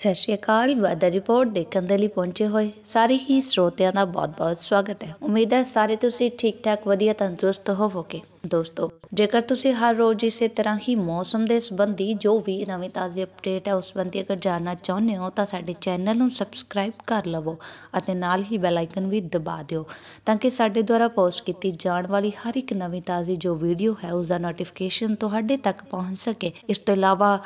ਸਤਿ ਸ਼੍ਰੀ ਅਕਾਲ weather report ਦੇਖਣ ਦੇ ਲਈ ਪਹੁੰਚੇ ਹੋਏ ਸਾਰੇ ਹੀ ਸਰੋਤਿਆਂ ਦਾ ਬਹੁਤ-ਬਹੁਤ ਸਵਾਗਤ ਹੈ ਉਮੀਦ ਹੈ ਸਾਰੇ ਤੁਸੀਂ ਠੀਕ-ਠਾਕ ਵਧੀਆ ਤੰਦਰੁਸਤ ਹੋਵੋਗੇ ਦੋਸਤੋ ਜੇਕਰ ਤੁਸੀਂ ਹਰ ਰੋਜ਼ ਇਸੇ ਤਰ੍ਹਾਂ ਹੀ ਮੌਸਮ ਦੇ ਸੰਬੰਧੀ ਜੋ ਵੀ ਨਵੀਂ ਤਾਜ਼ੀ ਅਪਡੇਟ ਹੈ ਉਸ ਸੰਬੰਧੀ ਅਗਰ ਜਾਣਨਾ ਚਾਹੁੰਦੇ ਹੋ ਤਾਂ ਸਾਡੇ ਚੈਨਲ ਨੂੰ ਸਬਸਕ੍ਰਾਈਬ ਕਰ ਲਵੋ ਅਤੇ ਨਾਲ ਹੀ ਬੈਲ ਆਈਕਨ ਵੀ ਦਬਾ ਦਿਓ ਤਾਂ ਕਿ ਸਾਡੇ ਦੁਆਰਾ ਪੋਸਟ ਕੀਤੀ ਜਾਣ ਵਾਲੀ ਹਰ ਇੱਕ ਨਵੀਂ ਤਾਜ਼ੀ ਜੋ ਵੀਡੀਓ ਹੈ ਉਸ ਦਾ ਨੋਟੀਫਿਕੇਸ਼ਨ ਤੁਹਾਡੇ ਤੱਕ ਪਹੁੰਚ ਸਕੇ ਇਸ ਤੋਂ ਇਲਾਵਾ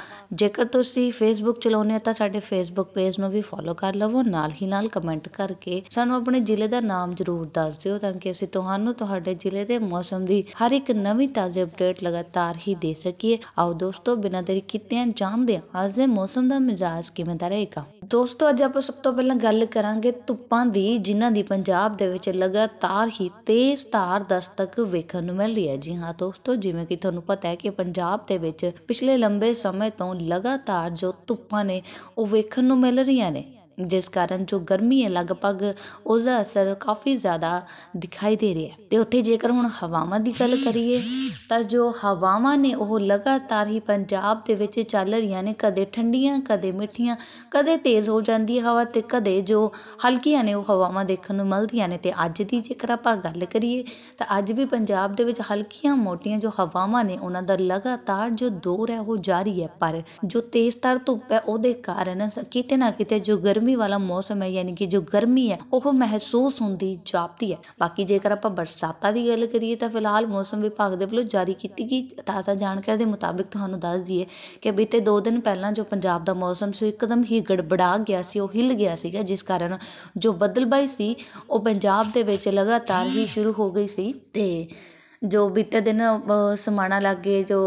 ਜੇਕਰ ਤੁਸੀਂ ਫੇਸਬੁੱਕ ਚਲਾਉਂਦੇ ਹੋ ਤਾਂ ਸਾਡੇ ਫੇਸਬੁੱਕ ਪੇਜ ਨੂੰ ਵੀ ਫੋਲੋ ਕਰ ਲਵੋ ਨਾਲ ਹੀ ਨਾਲ ਕਮੈਂਟ ਕਰਕੇ ਸਾਨੂੰ ਆਪਣੇ ਜ਼ਿਲ੍ਹੇ ਦਾ ਨਾਮ ਜ਼ਰੂਰ ਦੱਸ ਦਿਓ ਤਾਂ ਕਿ ਅਸੀਂ ਤੁਹਾਨੂੰ ਤੁਹਾਡੇ ਜ਼ਿਲ੍ਹੇ ਦੇ ਮੌਸਮ ਦੀ ਹਰ ਇੱਕ ਇੱਕ ਨਵੀਂ ਤਾਜ਼ੀ ਅਪਡੇਟ ਲਗਾਤਾਰ ਹੀ ਦੇ ਸਕੀਏ ਆਓ ਦੋਸਤੋ ਬਿਨਾਂ ਦੇਰੀ ਕੀਤੇ ਜਾਣਦੇ ਅੱਜ ਦੇ ਮੌਸਮ ਦਾ ਮਿਜ਼ਾਜ ਕਿਵੇਂ ਦਾ ਰਹੇਗਾ ਦੋਸਤੋ ਅੱਜ ਆਪਾਂ ਸਭ ਤੋਂ ਪਹਿਲਾਂ ਗੱਲ ਕਰਾਂਗੇ ਧੁੱਪਾਂ ਦੀ ਜਿਨ੍ਹਾਂ ਦੀ ਪੰਜਾਬ ਦੇ ਵਿੱਚ ਲਗਾਤਾਰ ਹੀ ਤੇਜ਼ ਧਾਰ ਦਸਤਕ ਵੇਖਣ ਨੂੰ ਮਿਲ ਰਹੀ ਹੈ ਜੀ ਹਾਂ ਦੋਸਤੋ ਜਿਵੇਂ ਕਿ ਤੁਹਾਨੂੰ ਪਤਾ ਹੈ ਕਿ ਪੰਜਾਬ ਦੇ ਵਿੱਚ ਪਿਛਲੇ ਲੰਬੇ ਸਮੇਂ ਤੋਂ ਲਗਾਤਾਰ ਜੋ ਧੁੱਪਾਂ ਨੇ ਉਹ ਵੇਖਣ ਨੂੰ ਮਿਲ ਰਹੀਆਂ ਨੇ ਜਿਸ ਕਾਰਨ ਜੋ ਗਰਮੀ ਹੈ ਲਗਭਗ ਉਹਦਾ ਅਸਰ ਕਾਫੀ ਜ਼ਿਆਦਾ ਦਿਖਾਈ ਦੇ ਰਿਹਾ ਤੇ ਉੱਥੇ ਜੇਕਰ ਹੁਣ ਹਵਾਵਾਂ ਦੀ ਗੱਲ ਕਰੀਏ ਤਾਂ ਜੋ ਹਵਾਵਾਂ ਨੇ ਉਹ ਲਗਾਤਾਰ ਹੀ ਪੰਜਾਬ ਦੇ ਵਿੱਚ ਚੱਲ ਰਹੀਆਂ ਨੇ ਕਦੇ ਠੰਡੀਆਂ ਕਦੇ ਮਿੱਠੀਆਂ ਕਦੇ ਤੇਜ਼ ਹੋ ਜਾਂਦੀ ਹੈ ਹਵਾ ਤੇ ਕਦੇ ਜੋ ਹਲਕੀਆਂ ਨੇ ਉਹ ਹਵਾਵਾਂ ਦੇਖਣ ਨੂੰ ਮਿਲਦੀਆਂ ਨੇ ਤੇ ਅੱਜ ਦੀ ਜੇਕਰ ਆਪਾਂ ਗੱਲ ਕਰੀਏ ਤਾਂ ਅੱਜ ਵੀ ਪੰਜਾਬ ਦੇ ਵਿੱਚ ਹਲਕੀਆਂ ਮੋਟੀਆਂ ਜੋ ਹਵਾਵਾਂ ਨੇ ਉਹਨਾਂ ਦਾ ਲਗਾਤਾਰ ਜੋ ਦੌਰ ਹੈ ਉਹ ਜਾਰੀ ਹੈ ਪਰ ਜੋ ਤੇਜ਼ ਤਰ ਧੁੱਪ ਹੈ ਉਹਦੇ ਕਾਰਨ ਕਿਤੇ ਨਾ ਕਿਤੇ ਜੋ ਗਰਮੀ ਗਰਮੀ ਵਾਲਾ ਮੌਸਮ ਹੈ ਯਾਨੀ ਕਿ ਜੋ ਗਰਮੀ ਹੈ ਉਹ ਮਹਿਸੂਸ ਹੁੰਦੀ ਜਾਪਦੀ ਹੈ ਬਾਕੀ ਜੇਕਰ ਆਪਾਂ ਬਰਸਾਤਾਂ ਦੀ ਗੱਲ ਕਰੀਏ ਤਾਂ ਫਿਲਹਾਲ ਮੌਸਮ ਵਿਭਾਗ ਦੇ ਵੱਲੋਂ ਜਾਰੀ ਕੀਤੀ ਗਈ ਤਾਜ਼ਾ ਜਾਣਕਾਰੀ ਦੇ ਮੁਤਾਬਿਕ ਤੁਹਾਨੂੰ ਦੱਸ ਦਈਏ ਕਿ ਬੀਤੇ 2 ਦਿਨ ਪਹਿਲਾਂ ਜੋ ਪੰਜਾਬ ਦਾ ਮੌਸਮ ਸੀ ਇੱਕਦਮ ਹੀ ਗੜਬੜਾ ਗਿਆ ਸੀ ਉਹ ਹਿੱਲ ਗਿਆ ਸੀਗਾ ਜਿਸ ਕਾਰਨ ਜੋ ਬੱਦਲਬਾਈ ਸੀ ਉਹ ਪੰਜਾਬ ਦੇ ਵਿੱਚ ਲਗਾਤਾਰ ਹੀ ਸ਼ੁਰੂ ਹੋ ਗਈ ਸੀ ਤੇ ਜੋ ਬੀਤੇ ਦਿਨ ਸਮਾਣਾ ਲੱਗੇ ਜੋ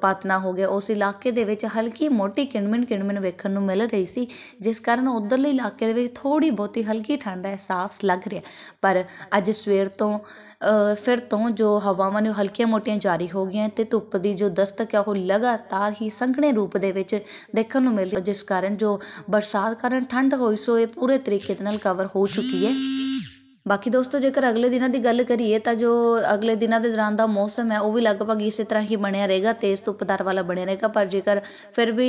ਪਾਤਨਾ ਹੋ ਗਿਆ ਉਸ ਇਲਾਕੇ ਦੇ ਵਿੱਚ ਹਲਕੀ ਮੋਟੀ ਕਿਣਮਿਣ ਕਿਣਮਿਣ ਵੇਖਣ ਨੂੰ ਮਿਲ ਰਹੀ ਸੀ ਜਿਸ ਕਾਰਨ ਉਧਰਲੇ ਇਲਾਕੇ ਦੇ ਵਿੱਚ ਥੋੜੀ ਬਹੁਤੀ ਹਲਕੀ ਠੰਡ ਦਾ ਅਹਿਸਾਸ ਲੱਗ ਰਿਹਾ ਪਰ ਅੱਜ ਸਵੇਰ ਤੋਂ ਫਿਰ ਤੋਂ ਜੋ ਹਵਾਵਾਂ ਨੇ ਹਲਕੀਆਂ ਮੋਟੀਆਂ ਜਾਰੀ ਹੋ ਗਈਆਂ ਤੇ ਧੁੱਪ ਦੀ ਜੋ ਦਸਤਕ ਹੈ ਉਹ ਲਗਾਤਾਰ ਹੀ ਸੰਘਣੇ ਰੂਪ ਦੇ ਵਿੱਚ ਦੇਖਣ ਨੂੰ ਮਿਲ ਰਹੀ ਜਿਸ ਕਾਰਨ ਜੋ ਬਰਸਾਤ ਕਾਰਨ ਠੰਡ ਹੋਈ ਸੋ ਇਹ ਪੂਰੇ ਤਰੀਕੇ ਨਾਲ ਕਵਰ ਹੋ ਚੁੱਕੀ ਹੈ ਬਾਕੀ ਦੋਸਤੋ ਜੇਕਰ ਅਗਲੇ ਦਿਨਾਂ ਦੀ ਗੱਲ ਕਰੀਏ ਤਾਂ ਜੋ ਅਗਲੇ ਦਿਨਾਂ ਦੇ ਦੌਰਾਨ ਦਾ ਮੌਸਮ ਹੈ ਉਹ ਵੀ ਲਗਭਗ ਇਸੇ ਤਰ੍ਹਾਂ ਹੀ ਬਣਿਆ ਰਹੇਗਾ ਤੇਜ਼ ਧੁੱਪਦਾਰ ਵਾਲਾ ਬਣਿਆ ਰਹੇਗਾ ਪਰ ਜੇਕਰ ਫਿਰ ਵੀ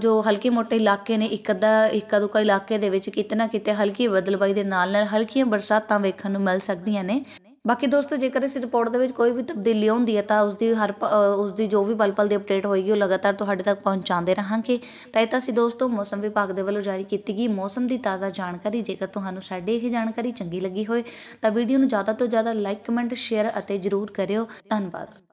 ਜੋ ਹਲਕੇ ਮੋਟੇ ਇਲਾਕੇ ਨੇ ਇੱਕ ਅੱਧਾ ਇੱਕ ਅਦੁਕਾ ਇਲਾਕੇ ਦੇ ਵਿੱਚ ਕਿਤੇ ਨਾ ਕਿਤੇ ਹਲਕੀ ਬਦਲਵਾਈ ਦੇ ਨਾਲ ਨਾਲ ਹਲਕੀਆਂ ਬਰਸਾਤਾਂ ਵੇਖਣ ਨੂੰ ਮਿਲ ਸਕਦੀਆਂ ਨੇ ਬਾਕੀ ਦੋਸਤੋ ਜੇਕਰ ਇਸ ਰਿਪੋਰਟ ਦੇ ਵਿੱਚ ਕੋਈ ਵੀ ਤਬਦੀਲੀ ਆਉਂਦੀ ਹੈ ਤਾਂ ਉਸ ਦੀ ਹਰ ਉਸ ਦੀ ਜੋ ਵੀ ਪਲ ਪਲ ਦੀ ਅਪਡੇਟ ਹੋਏਗੀ ਉਹ ਲਗਾਤਾਰ ਤੁਹਾਡੇ ਤੱਕ ਪਹੁੰਚਾਉਂਦੇ ਰਹਾਂਗੇ ਤਾਂ ਇਹ ਤਾਂ ਸੀ ਦੋਸਤੋ ਮੌਸਮ ਵਿਭਾਗ ਦੇ ਵੱਲੋਂ ਜਾਰੀ ਕੀਤੀ ਗਈ ਮੌਸਮ ਦੀ ਤਾਜ਼ਾ ਜਾਣਕਾਰੀ ਜੇਕਰ ਤੁਹਾਨੂੰ ਸਾਡੀ ਇਹ ਜਾਣਕਾਰੀ ਚੰਗੀ ਲੱਗੀ ਹੋਏ ਤਾਂ ਵੀਡੀਓ ਨੂੰ ਜ਼ਿਆਦਾ ਤੋਂ ਜ਼ਿਆਦਾ ਲਾਈਕ ਕਮੈਂਟ ਸ਼ੇਅਰ ਅਤੇ ਜ਼ਰੂਰ ਕਰਿਓ ਧੰਨਵਾਦ